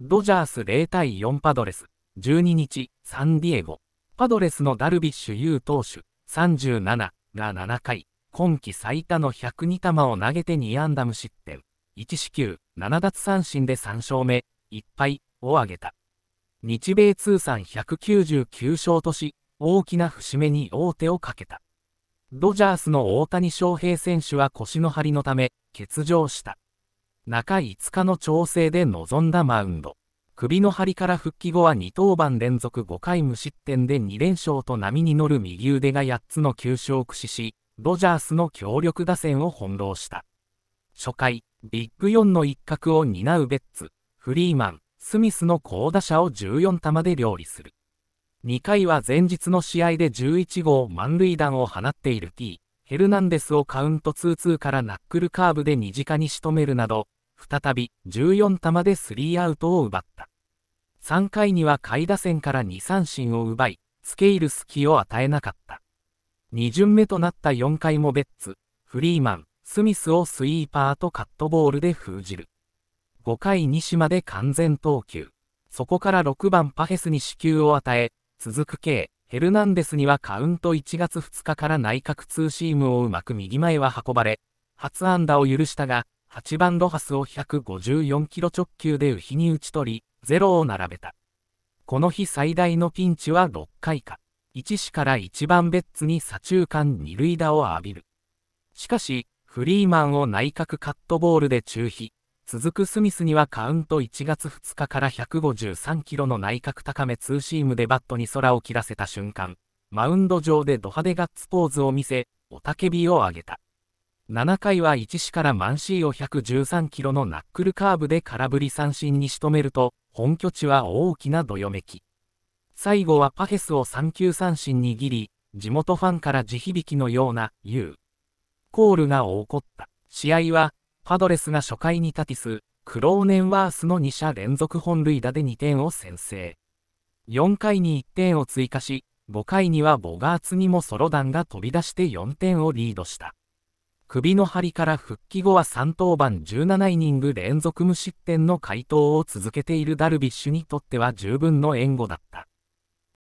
ドジャース0対4パドレス、12日、サンディエゴ。パドレスのダルビッシュ有投手、37が7回、今季最多の102球を投げて2安打無失点、1四球、7奪三振で3勝目、1敗を挙げた。日米通算199勝とし、大きな節目に王手をかけた。ドジャースの大谷翔平選手は腰の張りのため、欠場した。中5日の調整で臨んだマウンド。首の張りから復帰後は2登板連続5回無失点で2連勝と波に乗る右腕が8つの急所を駆使し、ドジャースの強力打線を翻弄した。初回、ビッグ4の一角を担うベッツ、フリーマン、スミスの好打者を14球で料理する。2回は前日の試合で11号満塁弾を放っている T、ヘルナンデスをカウント2-2からナックルカーブで2直に仕留めるなど、再び14球でスリーアウトを奪った。3回には下位打線から2三振を奪い、つけ入る隙を与えなかった。2巡目となった4回もベッツ、フリーマン、スミスをスイーパーとカットボールで封じる。5回西まで完全投球。そこから6番パヘスに支給を与え、続く K、ヘルナンデスにはカウント1月2日から内角ツーシームをうまく右前は運ばれ、初安打を許したが、8番ロハスを154キロ直球で右に打ち取り、ゼロを並べた。この日最大のピンチは6回か。1死から1番ベッツに左中間二塁打を浴びる。しかし、フリーマンを内角カットボールで中飛。続くスミスにはカウント1月2日から153キロの内角高めツーシームでバットに空を切らせた瞬間、マウンド上でド派手ガッツポーズを見せ、雄たけびを上げた。7回は1死からマンシーを113キロのナックルカーブで空振り三振に仕留めると、本拠地は大きなどよめき。最後はパヘスを3球三振に切り、地元ファンから地響きのような、U。コールが起こった。試合は、パドレスが初回にタティス、クローネンワースの2者連続本塁打で2点を先制。4回に1点を追加し、5回にはボガーツにもソロ弾が飛び出して4点をリードした。首の張りから復帰後は3登板17イニング連続無失点の回答を続けているダルビッシュにとっては十分の援護だった。